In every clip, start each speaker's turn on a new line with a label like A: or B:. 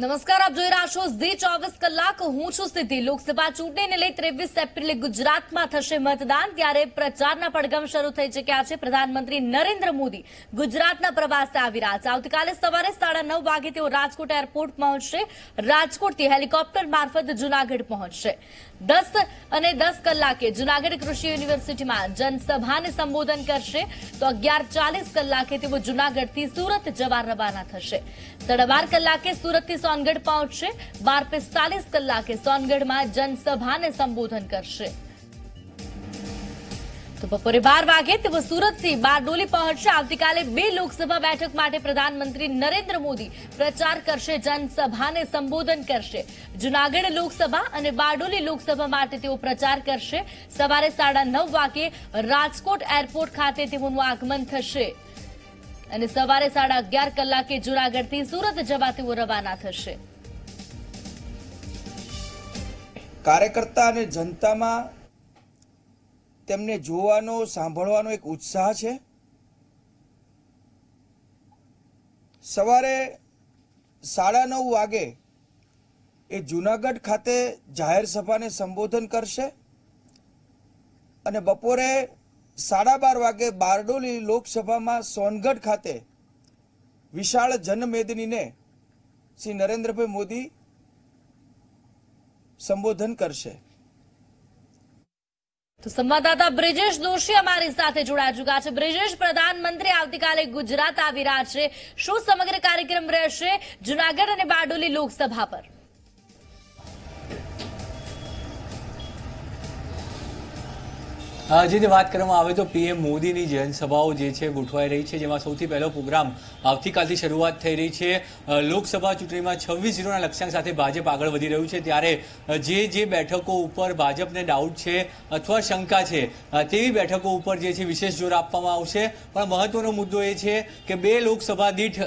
A: નમસ્કાર આપ જોઈ રહ્યા છો ધી ચોવીસ કલાક હું છું સ્થિતિ લોકસભા ચૂંટણીને લઈ ત્રેવીસ એપ્રિલે ગુજરાતમાં થશે મતદાન ત્યારે પ્રચારના પડઘમ શરૂ થઈ ચુક્યા છે પ્રધાનમંત્રી નરેન્દ્ર મોદી ગુજરાતના પ્રવાસે આવી રહ્યા છે આવતીકાલે સવારે સાડા નવ વાગે તેઓ રાજકોટ એરપોર્ટ પહોંચશે રાજકોટથી હેલિકોપ્ટર મારફત જુનાગઢ પહોંચશે દસ અને દસ કલાકે જુનાગઢ કૃષિ યુનિવર્સિટીમાં જનસભાને સંબોધન કરશે તો અગિયાર ચાલીસ કલાકે તેઓ જૂનાગઢથી સુરત જવા રવાના થશે સાડા કલાકે સુરતથી સોનગઢ પહોંચશે બાર પિસ્તાલીસ કલાકે સોનગઢમાં જનસભાને સંબોધન કરશે તો બપોરે બાર વાગે તેઓ સુરતથી બારડોલી પહોંચશે આવતીકાલે બે લોકસભા બેઠક માટે પ્રધાનમંત્રી નરેન્દ્ર મોદી પ્રચાર કરશે જનસભાને સંબોધન કરશે જુનાગઢ લોકસભા અને બારડોલી લોકસભા માટે તેઓ પ્રચાર કરશે સવારે સાડા નવ વાગે રાજકોટ એરપોર્ટ ખાતે તેઓનું આગમન થશે અને સવારે સાડા અગિયાર કલાકે જુનાગઢથી સુરત જવા તેઓ રવાના થશે
B: કાર્યકર્તા અને જનતામાં તેમને જોવાનો સાંભળવાનો એક ઉત્સાહ છે સવારે સાડા નવ વાગે એ જુનાગઢ ખાતે જાહેર સભાને સંબોધન કરશે અને બપોરે સાડા બાર વાગે બારડોલી લોકસભામાં સોનગઢ ખાતે વિશાળ જનમેદનીને શ્રી નરેન્દ્રભાઈ મોદી સંબોધન કરશે
A: તો સંવાદદાતા બ્રિજેશ દોશી અમારી સાથે જોડાઈ ચુક્યા છે બ્રિજેશ પ્રધાનમંત્રી આવતીકાલે ગુજરાત આવી રહ્યા છે શું સમગ્ર કાર્યક્રમ રહેશે જુનાગઢ અને બારડોલી લોકસભા પર
C: જે વાત કરવામાં આવે તો પીએમ મોદીની જનસભાઓ જે છે ગોઠવાઈ રહી છે જેમાં સૌથી પહેલો પ્રોગ્રામ આવતીકાલથી શરૂઆત થઈ રહી છે લોકસભા ચૂંટણીમાં છવ્વીસ જીરોના લક્ષ્યાંક સાથે ભાજપ આગળ વધી રહ્યું છે ત્યારે જે જે બેઠકો ઉપર ભાજપને ડાઉટ છે અથવા શંકા છે તેવી બેઠકો ઉપર જે છે વિશેષ જોર આપવામાં આવશે પણ મહત્વનો મુદ્દો એ છે કે બે લોકસભા દીઠ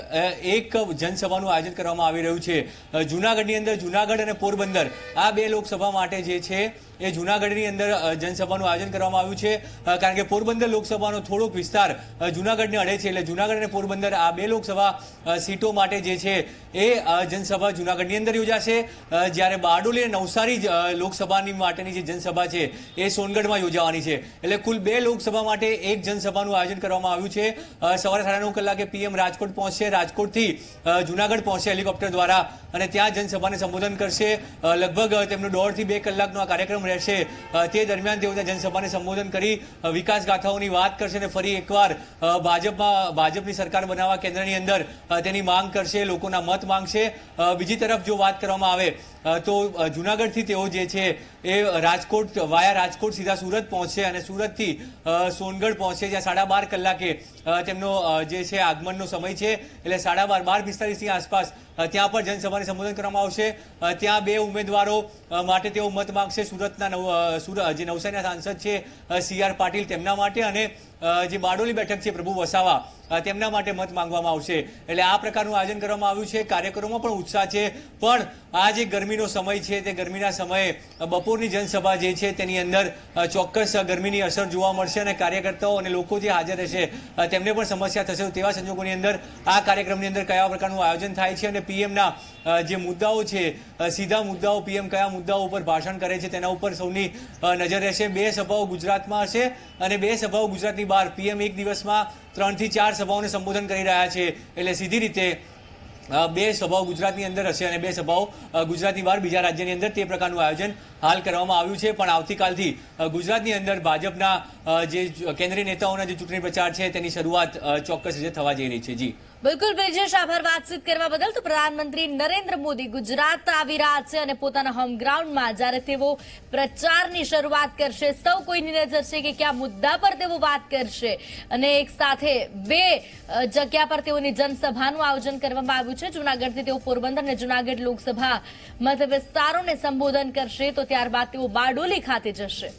C: એક જનસભાનું આયોજન કરવામાં આવી રહ્યું છે જૂનાગઢની અંદર જૂનાગઢ અને પોરબંદર આ બે લોકસભા માટે જે છે એ જૂનાગઢની અંદર જનસભાનું આયોજન કરવામાં આવ્યું છે કારણ કે પોરબંદર લોકસભાનો થોડોક વિસ્તાર જૂનાગઢને અડે છે એટલે જૂનાગઢ અને પોરબંદર આ બે લોકસભા સીટો માટે જે છે એ જનસભા જૂનાગઢની અંદર યોજાશે જ્યારે બારડોલી અને નવસારી લોકસભાની માટેની જે જનસભા છે એ સોનગઢમાં યોજાવાની છે એટલે કુલ બે લોકસભા માટે એક જનસભાનું આયોજન કરવામાં આવ્યું છે સવારે સાડા નવ કલાકે પીએમ રાજકોટ પહોંચશે રાજકોટથી જૂનાગઢ પહોંચશે હેલિકોપ્ટર દ્વારા અને ત્યાં જનસભાને સંબોધન કરશે લગભગ તેમનો દોઢથી બે કલાકનો આ કાર્યક્રમ રહેશે તે દરમિયાન તેઓ ત્યાં જનસભાને સંબોધન કરી વિકાસ ગાથાઓની વાત કરશે અને ફરી એકવાર ભાજપમાં ભાજપની સરકાર બનાવવા કેન્દ્રની અંદર તેની માંગ કરશે લોકોના મત માંગશે બીજી તરફ જો વાત કરવામાં આવે તો જુનાગઢથી તેઓ જે છે એ રાજકોટ વાયા રાજકોટ સીધા સુરત પહોંચશે અને સુરતથી સોનગઢ પહોંચશે જ્યાં સાડા બાર કલાકે તેમનો જે છે આગમનનો સમય છે એટલે સાડા બાર બાર પિસ્તાલીસની આસપાસ ત્યાં પણ જનસભાને સંબોધન કરવામાં આવશે ત્યાં બે ઉમેદવારો માટે તેઓ મત માંગશે સુરત સુરતના સુરત જે નવસારીના સાંસદ છે સી આર પાટીલ તેમના માટે અને જે બારડોલી બેઠક છે પ્રભુ વસાવા તેમના માટે મત માંગવામાં આવશે એટલે આ પ્રકારનું આયોજન કરવામાં આવ્યું છે કાર્યક્રમોમાં પણ ઉત્સાહ છે પણ આ જે ગરમીનો સમય છે તે ગરમીના સમયે બપોરની જનસભા જે છે તેની અંદર ચોક્કસ ગરમીની અસર જોવા મળશે અને કાર્યકર્તાઓ અને લોકો જે હાજર હશે તેમને પણ સમસ્યા થશે તેવા સંજોગોની અંદર આ કાર્યક્રમની અંદર કયા પ્રકારનું આયોજન થાય છે અને પીએમના જે મુદ્દાઓ છે સીધા મુદ્દાઓ પીએમ કયા મુદ્દાઓ ઉપર ભાષણ કરે છે તેના ઉપર ઉપર સૌની નજર રહેશે બે સભાઓ ગુજરાતમાં હશે અને બે સભાઓ ગુજરાતની બહાર પીએમ એક દિવસમાં ત્રણથી ચાર સભાઓને સંબોધન કરી રહ્યા છે એટલે સીધી રીતે બે સભાઓ ગુજરાતની અંદર હશે અને બે સભાઓ ગુજરાતની બહાર બીજા રાજ્યની અંદર તે પ્રકારનું આયોજન હાલ કરવામાં આવ્યું છે પણ આવતીકાલથી ગુજરાતની અંદર ભાજપના જે કેન્દ્રીય નેતાઓના જે ચૂંટણી પ્રચાર છે તેની શરૂઆત ચોક્કસ રીતે થવા જઈ રહી છે જી
A: બિલકુલ બ્રિજેશ આભાર વાતચીત કરવા બદલ તો પ્રધાનમંત્રી નરેન્દ્ર મોદી ગુજરાત આવી રહ્યા છે અને પોતાના હોમગ્રાઉન્ડમાં ગ્રાઉન્ડમાં જ્યારે તેઓ પ્રચારની શરૂઆત કરશે સૌ કોઈની નજર છે કે કયા મુદ્દા પર તેઓ વાત કરશે અને એક સાથે બે જગ્યા પર તેઓની જનસભાનું આયોજન કરવામાં આવ્યું છે જૂનાગઢથી તેઓ પોરબંદર અને જૂનાગઢ લોકસભા મત વિસ્તારોને સંબોધન કરશે તો ત્યારબાદ તેઓ બારડોલી ખાતે
B: જશે